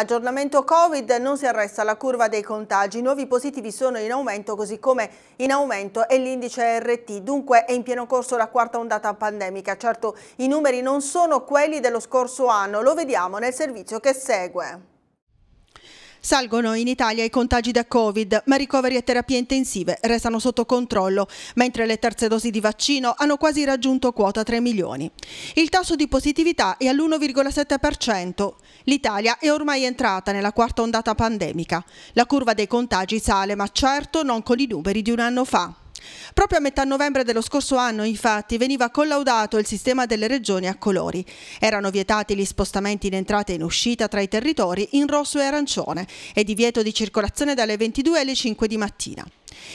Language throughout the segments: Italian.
Aggiornamento Covid, non si arresta la curva dei contagi, i nuovi positivi sono in aumento così come in aumento è l'indice RT, dunque è in pieno corso la quarta ondata pandemica. Certo i numeri non sono quelli dello scorso anno, lo vediamo nel servizio che segue. Salgono in Italia i contagi da Covid, ma ricoveri e terapie intensive restano sotto controllo, mentre le terze dosi di vaccino hanno quasi raggiunto quota 3 milioni. Il tasso di positività è all'1,7%. L'Italia è ormai entrata nella quarta ondata pandemica. La curva dei contagi sale, ma certo non con i numeri di un anno fa. Proprio a metà novembre dello scorso anno, infatti, veniva collaudato il sistema delle regioni a colori. Erano vietati gli spostamenti in entrata e in uscita tra i territori in rosso e arancione e divieto di circolazione dalle 22 alle 5 di mattina.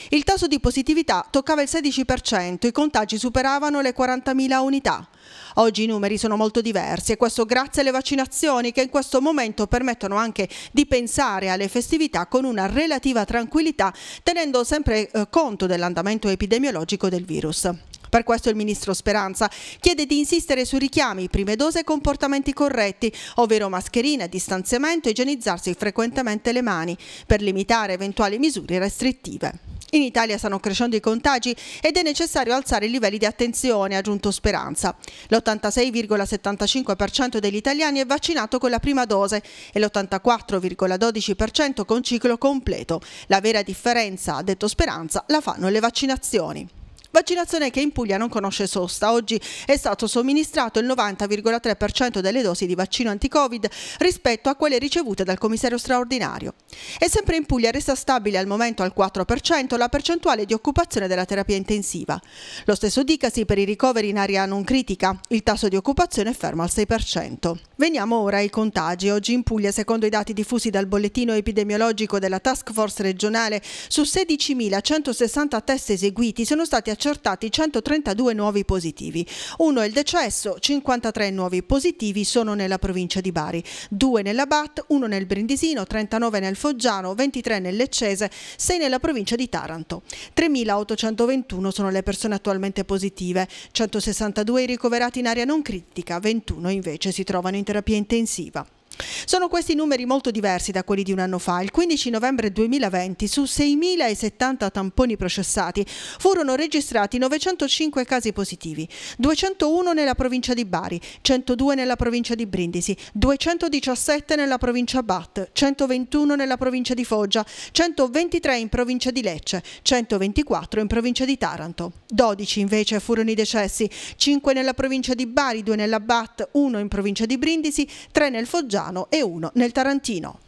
Il tasso di positività toccava il 16%, i contagi superavano le 40.000 unità. Oggi i numeri sono molto diversi e questo grazie alle vaccinazioni che in questo momento permettono anche di pensare alle festività con una relativa tranquillità tenendo sempre eh, conto dell'andamento epidemiologico del virus. Per questo il ministro Speranza chiede di insistere su richiami, prime dose e comportamenti corretti, ovvero mascherina, distanziamento e igienizzarsi frequentemente le mani, per limitare eventuali misure restrittive. In Italia stanno crescendo i contagi ed è necessario alzare i livelli di attenzione, ha aggiunto Speranza. L'86,75% degli italiani è vaccinato con la prima dose e l'84,12% con ciclo completo. La vera differenza, ha detto Speranza, la fanno le vaccinazioni. Vaccinazione che in Puglia non conosce sosta. Oggi è stato somministrato il 90,3% delle dosi di vaccino anti-Covid rispetto a quelle ricevute dal commissario straordinario. E sempre in Puglia resta stabile al momento al 4% la percentuale di occupazione della terapia intensiva. Lo stesso dicasi per i ricoveri in area non critica. Il tasso di occupazione è fermo al 6%. Veniamo ora ai contagi. Oggi in Puglia, secondo i dati diffusi dal bollettino epidemiologico della Task Force regionale, su 16.160 test eseguiti sono stati accettati accertati 132 nuovi positivi. Uno è il decesso, 53 nuovi positivi sono nella provincia di Bari, 2 nella BAT, 1 nel Brindisino, 39 nel Foggiano, 23 nell'Eccese, 6 nella provincia di Taranto. 3.821 sono le persone attualmente positive, 162 i ricoverati in area non critica, 21 invece si trovano in terapia intensiva. Sono questi numeri molto diversi da quelli di un anno fa. Il 15 novembre 2020 su 6.070 tamponi processati furono registrati 905 casi positivi, 201 nella provincia di Bari, 102 nella provincia di Brindisi, 217 nella provincia Bat, 121 nella provincia di Foggia, 123 in provincia di Lecce, 124 in provincia di Taranto. 12 invece furono i decessi, 5 nella provincia di Bari, 2 nella Bat, 1 in provincia di Brindisi, 3 nel Foggia Bolzano e uno nel Tarantino.